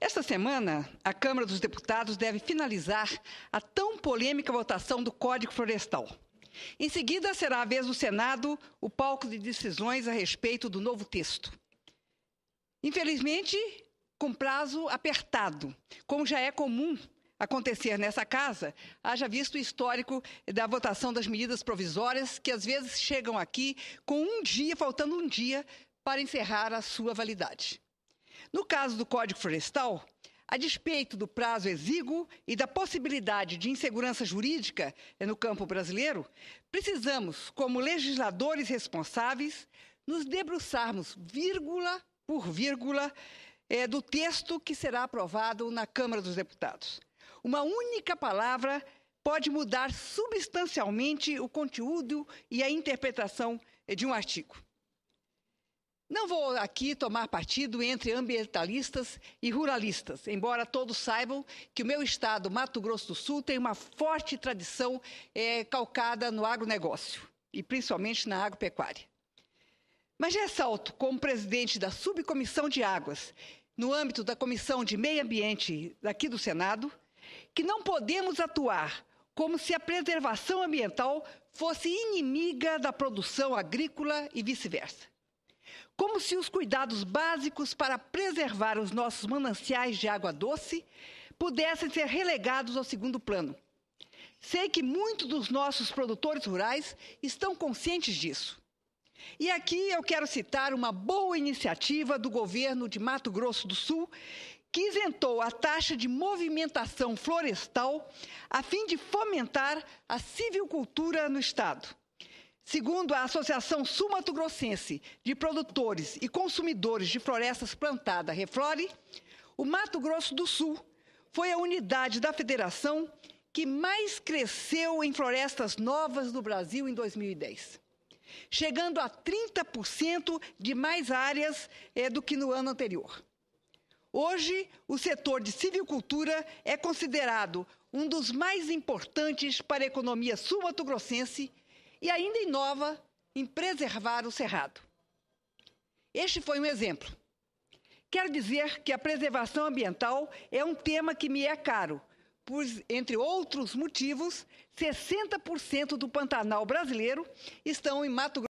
Esta semana, a Câmara dos Deputados deve finalizar a tão polêmica votação do Código Florestal. Em seguida, será a vez do Senado o palco de decisões a respeito do novo texto. Infelizmente, com prazo apertado, como já é comum acontecer nessa casa, haja visto o histórico da votação das medidas provisórias, que às vezes chegam aqui com um dia, faltando um dia, para encerrar a sua validade. No caso do Código Florestal, a despeito do prazo exíguo e da possibilidade de insegurança jurídica no campo brasileiro, precisamos, como legisladores responsáveis, nos debruçarmos vírgula por vírgula é, do texto que será aprovado na Câmara dos Deputados. Uma única palavra pode mudar substancialmente o conteúdo e a interpretação é, de um artigo. Não vou aqui tomar partido entre ambientalistas e ruralistas, embora todos saibam que o meu estado, Mato Grosso do Sul, tem uma forte tradição é, calcada no agronegócio e principalmente na agropecuária. Mas ressalto, como presidente da Subcomissão de Águas, no âmbito da Comissão de Meio Ambiente daqui do Senado, que não podemos atuar como se a preservação ambiental fosse inimiga da produção agrícola e vice-versa. Como se os cuidados básicos para preservar os nossos mananciais de água doce pudessem ser relegados ao segundo plano. Sei que muitos dos nossos produtores rurais estão conscientes disso. E aqui eu quero citar uma boa iniciativa do governo de Mato Grosso do Sul, que isentou a taxa de movimentação florestal a fim de fomentar a civicultura no estado. Segundo a Associação sul Grossense de Produtores e Consumidores de Florestas Plantadas Reflore, o Mato Grosso do Sul foi a unidade da federação que mais cresceu em florestas novas no Brasil em 2010, chegando a 30% de mais áreas é, do que no ano anterior. Hoje, o setor de civicultura é considerado um dos mais importantes para a economia sul-mato-grossense e ainda inova em preservar o cerrado. Este foi um exemplo. Quero dizer que a preservação ambiental é um tema que me é caro, pois, entre outros motivos, 60% do Pantanal brasileiro estão em Mato Grosso.